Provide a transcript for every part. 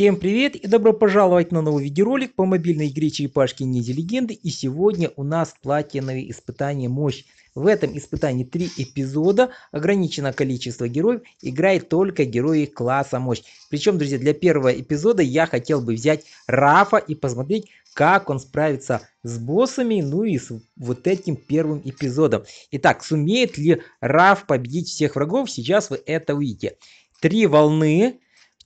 Всем привет и добро пожаловать на новый видеоролик по мобильной игре Черепашки Ниндзя Легенды. И сегодня у нас платиновые испытания мощь. В этом испытании три эпизода, ограничено количество героев, играет только герои класса мощь. Причем, друзья, для первого эпизода я хотел бы взять Рафа и посмотреть, как он справится с боссами, ну и с вот этим первым эпизодом. Итак, сумеет ли Раф победить всех врагов, сейчас вы это увидите. Три волны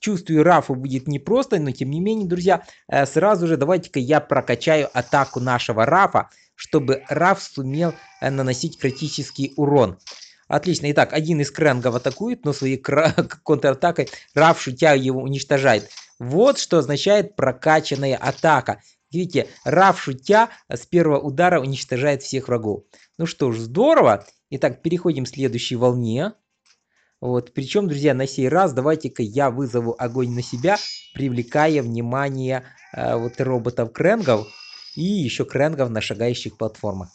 Чувствую, Рафу будет непросто, но тем не менее, друзья, э, сразу же давайте-ка я прокачаю атаку нашего Рафа, чтобы Раф сумел э, наносить критический урон. Отлично. Итак, один из крэнгов атакует, но своей контратакой Раф, шутя, его уничтожает. Вот что означает прокачанная атака. Видите, Раф, шутя, э, с первого удара уничтожает всех врагов. Ну что ж, здорово. Итак, переходим к следующей волне. Вот. Причем, друзья, на сей раз давайте-ка я вызову огонь на себя, привлекая внимание э, вот роботов Кренгов и еще Кренгов на шагающих платформах.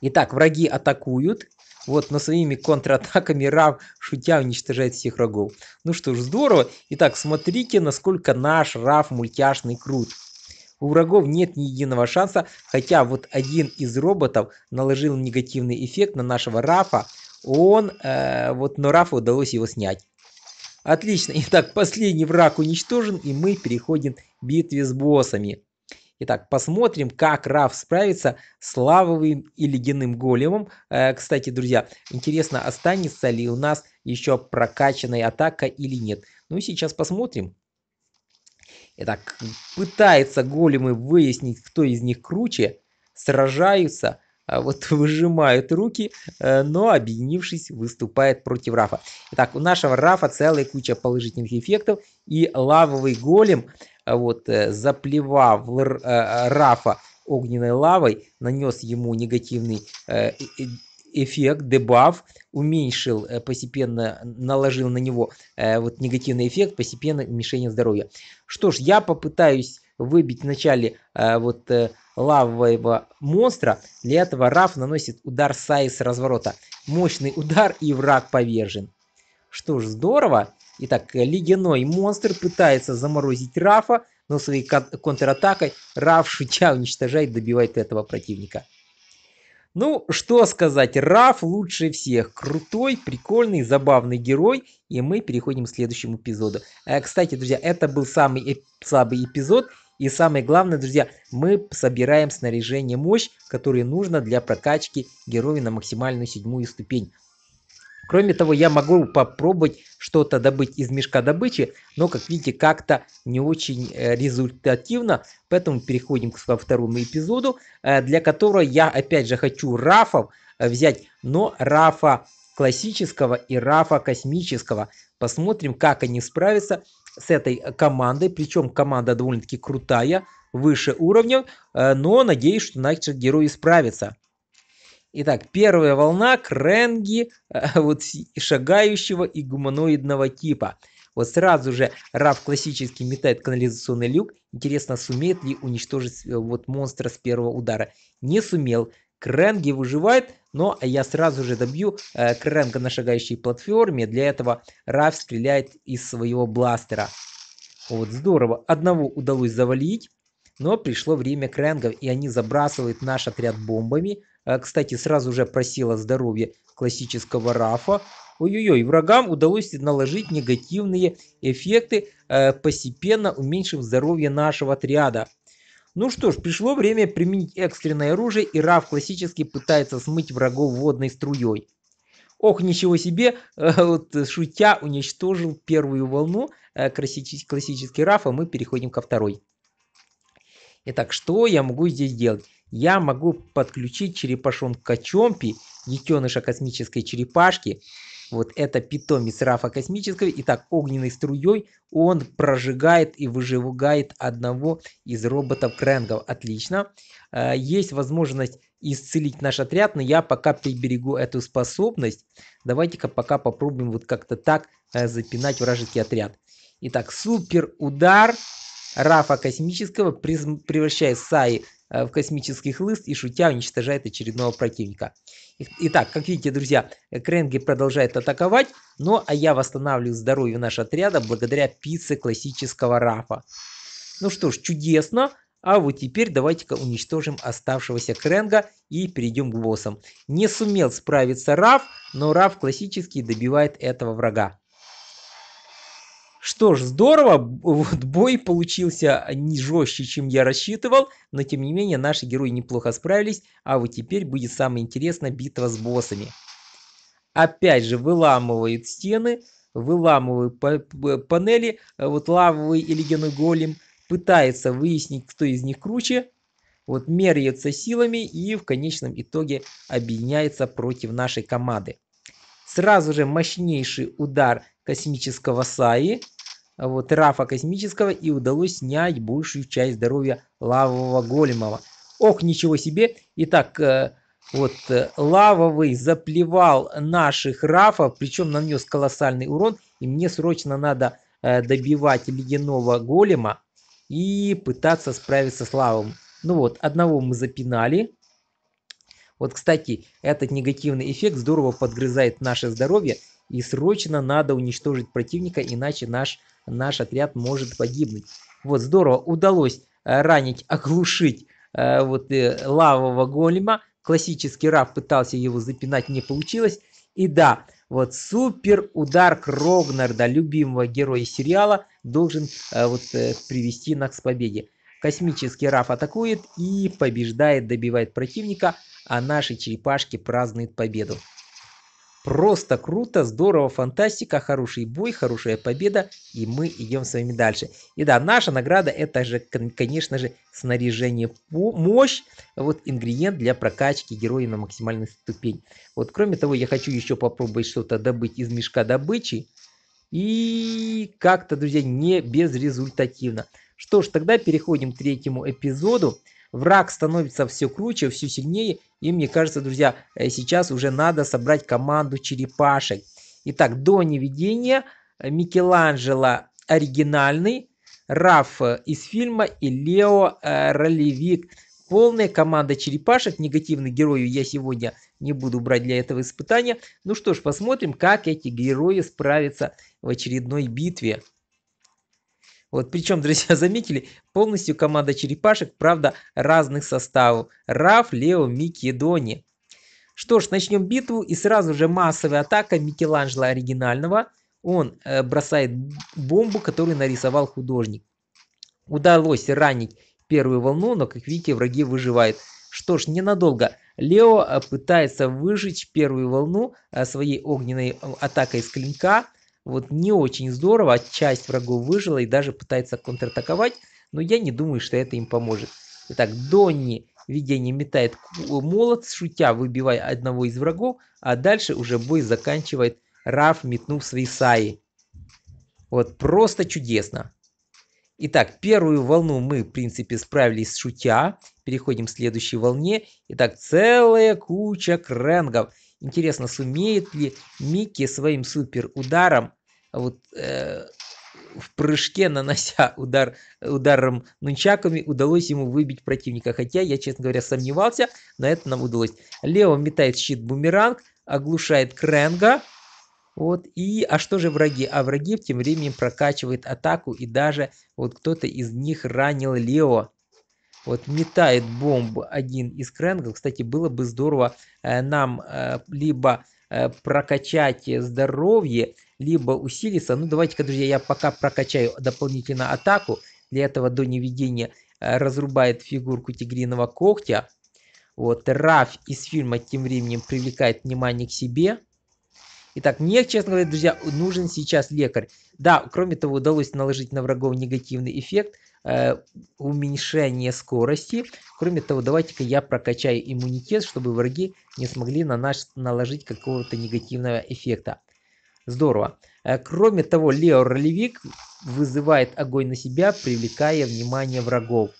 Итак, враги атакуют. Вот, но своими контратаками Рав, шутя, уничтожает всех врагов. Ну что ж, здорово. Итак, смотрите, насколько наш Рав мультяшный крут. У врагов нет ни единого шанса, хотя вот один из роботов наложил негативный эффект на нашего Рафа, он, э, вот, но Рафу удалось его снять. Отлично. Итак, последний враг уничтожен, и мы переходим к битве с боссами. Итак, посмотрим, как Раф справится с лавовым и ледяным големом. Э, кстати, друзья, интересно, останется ли у нас еще прокачанная атака или нет. Ну, и сейчас посмотрим. Итак, пытается големы выяснить, кто из них круче. Сражаются. А, вот выжимает руки, э, но объединившись выступает против Рафа. Итак, у нашего Рафа целая куча положительных эффектов и лавовый голем, э, вот э, заплевав Рафа огненной лавой, нанес ему негативный эффект, дебаф, уменьшил постепенно, наложил на него вот негативный эффект, постепенно уменьшение здоровья. Что ж, я попытаюсь выбить вначале э, вот э, лавового монстра. Для этого Раф наносит удар Саи с разворота. Мощный удар и враг повержен. Что ж, здорово. Итак, ледяной монстр пытается заморозить Рафа, но своей контратакой Раф, шутя, уничтожает, добивает этого противника. Ну, что сказать, Раф лучше всех. Крутой, прикольный, забавный герой. И мы переходим к следующему эпизоду. Э, кстати, друзья, это был самый эп слабый эпизод. И самое главное, друзья, мы собираем снаряжение мощь, которое нужно для прокачки героя на максимальную седьмую ступень. Кроме того, я могу попробовать что-то добыть из мешка добычи, но, как видите, как-то не очень э, результативно. Поэтому переходим ко второму эпизоду, э, для которого я, опять же, хочу рафов э, взять, но рафа классического и рафа космического. Посмотрим, как они справятся с этой командой. Причем команда довольно-таки крутая, выше уровня. Э, но надеюсь, что наши герои справятся. Итак, первая волна кренги э, вот, шагающего и гуманоидного типа. Вот сразу же Раф классически метает канализационный люк. Интересно, сумеет ли уничтожить э, вот монстра с первого удара. Не сумел. Кренги выживает, но я сразу же добью э, Кренга на шагающей платформе. Для этого Раф стреляет из своего бластера. Вот, здорово. Одного удалось завалить. Но пришло время Кренгов, и они забрасывают наш отряд бомбами. А, кстати, сразу же просило здоровье классического Рафа. Ой-ой-ой, врагам удалось наложить негативные эффекты, э, постепенно уменьшив здоровье нашего отряда. Ну что ж, пришло время применить экстренное оружие, и Раф классически пытается смыть врагов водной струей. Ох, ничего себе, э, вот шутя уничтожил первую волну, э, классический, классический Раф, а мы переходим ко второй. Итак, что я могу здесь делать? Я могу подключить черепашонка Чомпи, детеныша космической черепашки, вот это питомец Рафа Космического. и так огненной струей он прожигает и выжигает одного из роботов Крэнгов. Отлично. Э, есть возможность исцелить наш отряд, но я пока приберегу эту способность. Давайте-ка пока попробуем вот как-то так э, запинать вражеский отряд. Итак, супер удар Рафа Космического превращает Саи Э, в космических хлыст и шутя уничтожает очередного противника. Итак, как видите, друзья, Кренги продолжает атаковать, но а я восстанавливаю здоровье нашего отряда благодаря пицце классического Рафа. Ну что ж, чудесно. А вот теперь давайте-ка уничтожим оставшегося Кренга и перейдем к боссам. Не сумел справиться Раф, но Раф классически добивает этого врага. Что ж, здорово, вот бой получился не жестче, чем я рассчитывал, но тем не менее наши герои неплохо справились, а вот теперь будет самое интересное битва с боссами. Опять же, выламывают стены, выламывают панели, э, вот лавовый и ледяной голем, пытается выяснить, кто из них круче, вот меряется силами и в конечном итоге объединяется против нашей команды. Сразу же мощнейший удар космического Саи – вот, Рафа Космического и удалось снять большую часть здоровья лавового големова. Ох, ничего себе! Итак, э, вот э, лавовый заплевал наших Рафов, причем нанес колоссальный урон. И мне срочно надо э, добивать ледяного голема и пытаться справиться с лавом. Ну вот, одного мы запинали. Вот, кстати, этот негативный эффект здорово подгрызает наше здоровье. И срочно надо уничтожить противника, иначе наш, наш отряд может погибнуть. Вот, здорово, удалось э, ранить, оглушить э, вот э, лавового голема. Классический Раф пытался его запинать, не получилось. И да, вот супер удар Крогнарда, любимого героя сериала, должен вот привести нас к победе. Космический Раф атакует и побеждает, добивает противника, а наши черепашки празднуют победу. Просто круто, здорово, фантастика, хороший бой, хорошая победа, и мы идем с вами дальше. И да, наша награда это же, конечно же, снаряжение, мощь, вот ингредиент для прокачки героя на максимальную ступень. Вот кроме того, я хочу еще попробовать что-то добыть из мешка добычи, и как-то, друзья, не безрезультативно. Что ж, тогда переходим к третьему эпизоду враг становится все круче, все сильнее. И мне кажется, друзья, э, сейчас уже надо собрать команду черепашек. Итак, до неведения э, Микеланджело оригинальный, Раф э, из фильма и Лео э, ролевик. Полная команда черепашек. Негативных героев я сегодня не буду брать для этого испытания. Ну что ж, посмотрим, как эти герои справятся в очередной битве. Вот причем, друзья, заметили, полностью команда черепашек, правда, разных составов. Раф, Лео, Микки и Донни. Что ж, начнем битву и сразу же массовая атака Микеланджело оригинального. Он э, бросает бомбу, которую нарисовал художник. Удалось ранить первую волну, но, как видите, враги выживают. Что ж, ненадолго. Лео э, пытается выжечь первую волну э, своей огненной э, атакой с клинка вот не очень здорово, а часть врагов выжила и даже пытается контратаковать, но я не думаю, что это им поможет. Итак, Донни видение метает молот, шутя выбивая одного из врагов, а дальше уже бой заканчивает Раф, метнув свои саи. Вот просто чудесно. Итак, первую волну мы, в принципе, справились с шутя. Переходим к следующей волне. Итак, целая куча кренгов. Интересно, сумеет ли Микки своим суперударом а вот, э, в прыжке, нанося удар, ударом нунчаками, удалось ему выбить противника. Хотя я, честно говоря, сомневался, но это нам удалось. Лео метает щит-бумеранг, оглушает Кренга. Вот, и, а что же враги? А враги тем временем прокачивают атаку, и даже вот кто-то из них ранил Лео. Вот метает бомбу один из Крэнгов. Кстати, было бы здорово э, нам э, либо э, прокачать здоровье, либо усилиться. Ну, давайте-ка, друзья, я пока прокачаю дополнительно атаку. Для этого до неведения разрубает фигурку тигриного когтя. Вот, Раф из фильма тем временем привлекает внимание к себе. Итак, мне, честно говоря, друзья, нужен сейчас лекарь. Да, кроме того, удалось наложить на врагов негативный эффект – Э, уменьшение скорости. Кроме того, давайте-ка я прокачаю иммунитет, чтобы враги не смогли на нас наложить какого-то негативного эффекта. Здорово. Э, кроме того, Лео Ролевик вызывает огонь на себя, привлекая внимание врагов.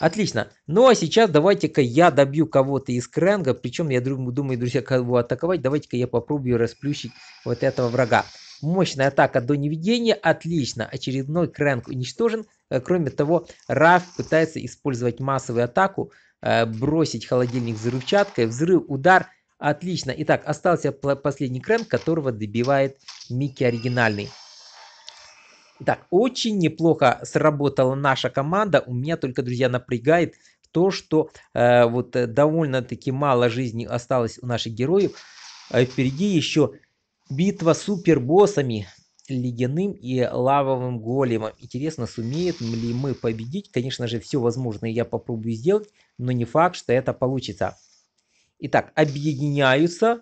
Отлично. Ну а сейчас давайте-ка я добью кого-то из Кренга. Причем я думаю, друзья, кого атаковать. Давайте-ка я попробую расплющить вот этого врага. Мощная атака до неведения. Отлично. Очередной крэнк уничтожен. Э, кроме того, Раф пытается использовать массовую атаку, э, бросить холодильник взрывчаткой. Взрыв, удар. Отлично. Итак, остался последний крэнк, которого добивает Микки оригинальный. Итак, очень неплохо сработала наша команда. У меня только, друзья, напрягает то, что э, вот э, довольно-таки мало жизни осталось у наших героев. А впереди еще Битва супербоссами ледяным и лавовым големом. Интересно, сумеет ли мы победить? Конечно же, все возможное я попробую сделать, но не факт, что это получится. Итак, объединяются,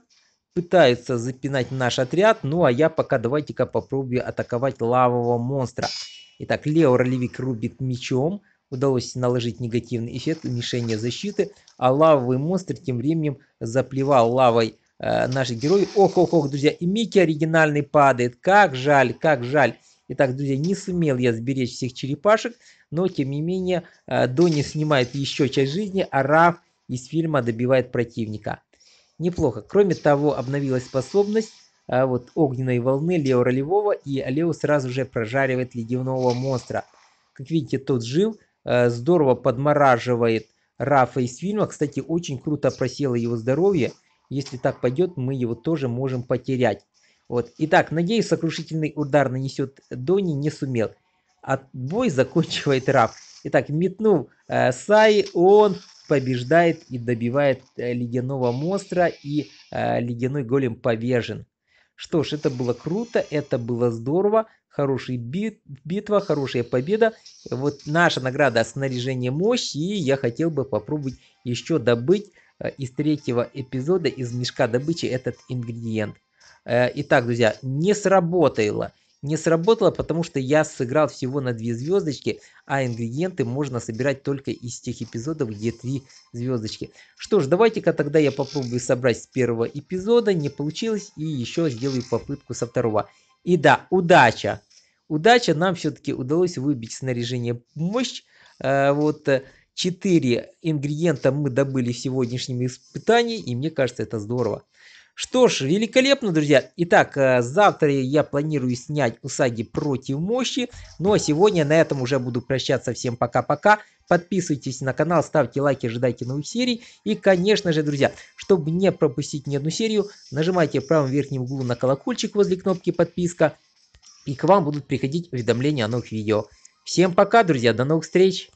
пытаются запинать наш отряд. Ну, а я пока давайте-ка попробую атаковать лавового монстра. Итак, Лео Ролевик рубит мечом. Удалось наложить негативный эффект уменьшения защиты, а лавовый монстр тем временем заплевал лавой э, наши герои. Ох, ох, ох, друзья, и Микки оригинальный падает. Как жаль, как жаль. Итак, друзья, не сумел я сберечь всех черепашек, но, тем не менее, э, Донни снимает еще часть жизни, а Раф из фильма добивает противника. Неплохо. Кроме того, обновилась способность э, вот, огненной волны Лео ролевого, и Лео сразу же прожаривает ледяного монстра. Как видите, тот жив, э, здорово подмораживает Рафа из фильма. Кстати, очень круто просело его здоровье. Если так пойдет, мы его тоже можем потерять. Вот. Итак, надеюсь, сокрушительный удар нанесет Дони, не сумел. Отбой заканчивает Раф. Итак, метнул э, Сай, он побеждает и добивает э, ледяного монстра, и э, ледяной голем повержен. Что ж, это было круто, это было здорово, хорошая бит, битва, хорошая победа. Вот наша награда снаряжение мощи, и я хотел бы попробовать еще добыть Э, из третьего эпизода из мешка добычи этот ингредиент. Э, итак, друзья, не сработало. Не сработало, потому что я сыграл всего на две звездочки, а ингредиенты можно собирать только из тех эпизодов, где 3 звездочки. Что ж, давайте-ка тогда я попробую собрать с первого эпизода, не получилось, и еще сделаю попытку со второго. И да, удача! Удача, нам все-таки удалось выбить снаряжение мощь, э, вот, 4 ингредиента мы добыли в сегодняшнем испытании, и мне кажется, это здорово. Что ж, великолепно, друзья. Итак, э, завтра я планирую снять Усаги против мощи. Ну а сегодня на этом уже буду прощаться. Всем пока-пока. Подписывайтесь на канал, ставьте лайки, ожидайте новых серий. И, конечно же, друзья, чтобы не пропустить ни одну серию, нажимайте в правом верхнем углу на колокольчик возле кнопки подписка. И к вам будут приходить уведомления о новых видео. Всем пока, друзья. До новых встреч.